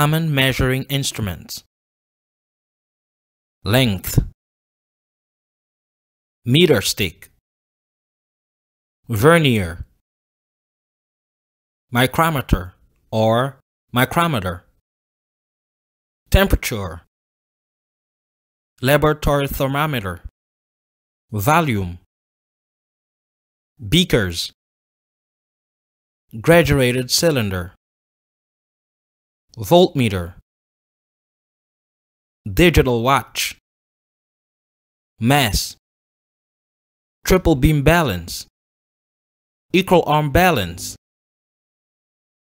Common measuring instruments. Length. Meter stick. Vernier. Micrometer or micrometer. Temperature. Laboratory thermometer. Volume. Beakers. Graduated cylinder voltmeter, digital watch, mass, triple beam balance, equal arm balance,